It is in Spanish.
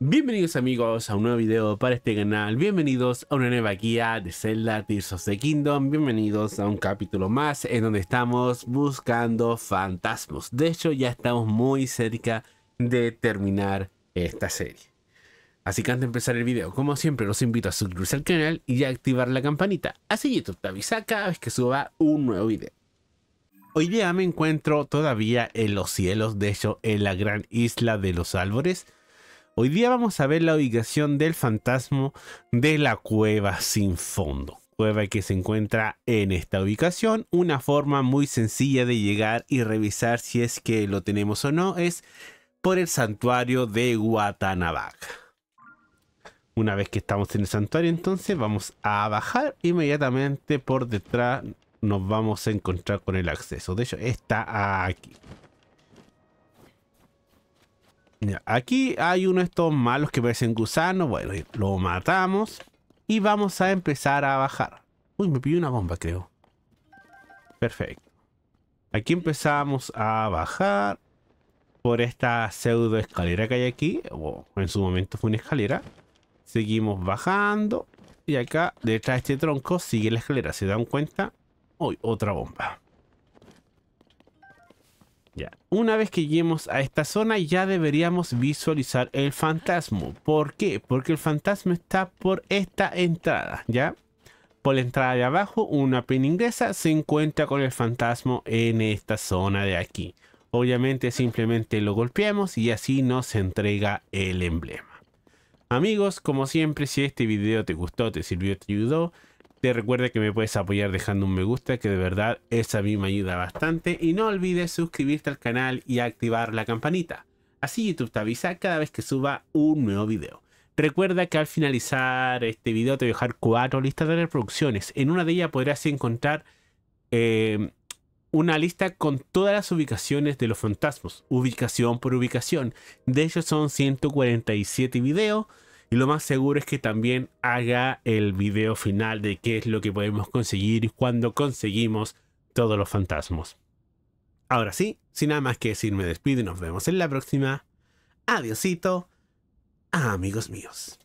Bienvenidos amigos a un nuevo video para este canal, bienvenidos a una nueva guía de Zelda Tears of the Kingdom, bienvenidos a un capítulo más en donde estamos buscando fantasmas. De hecho ya estamos muy cerca de terminar esta serie. Así que antes de empezar el video, como siempre los invito a suscribirse al canal y a activar la campanita, así YouTube te avisa cada vez que suba un nuevo video. Hoy día me encuentro todavía en los cielos, de hecho en la gran isla de los árboles, Hoy día vamos a ver la ubicación del fantasma de la cueva sin fondo. Cueva que se encuentra en esta ubicación. Una forma muy sencilla de llegar y revisar si es que lo tenemos o no es por el santuario de Guatanabaca. Una vez que estamos en el santuario entonces vamos a bajar inmediatamente por detrás nos vamos a encontrar con el acceso. De hecho está aquí aquí hay uno de estos malos que parecen gusanos. Bueno, lo matamos. Y vamos a empezar a bajar. Uy, me pilló una bomba, creo. Perfecto. Aquí empezamos a bajar por esta pseudo escalera que hay aquí. O en su momento fue una escalera. Seguimos bajando. Y acá, detrás de este tronco, sigue la escalera. ¿Se dan cuenta? Uy, otra bomba. Ya. Una vez que lleguemos a esta zona ya deberíamos visualizar el fantasma. ¿Por qué? Porque el fantasma está por esta entrada, ¿ya? Por la entrada de abajo, una pena inglesa se encuentra con el fantasma en esta zona de aquí. Obviamente simplemente lo golpeamos y así nos entrega el emblema. Amigos, como siempre, si este video te gustó, te sirvió, te ayudó, recuerda que me puedes apoyar dejando un me gusta, que de verdad esa a mí me ayuda bastante. Y no olvides suscribirte al canal y activar la campanita. Así YouTube te avisa cada vez que suba un nuevo video. Recuerda que al finalizar este video te voy a dejar cuatro listas de reproducciones. En una de ellas podrás encontrar eh, una lista con todas las ubicaciones de los fantasmas, ubicación por ubicación. De ellos son 147 videos y lo más seguro es que también haga el video final de qué es lo que podemos conseguir y cuando conseguimos todos los fantasmas. Ahora sí, sin nada más que decir, me despido y nos vemos en la próxima. Adiosito, amigos míos.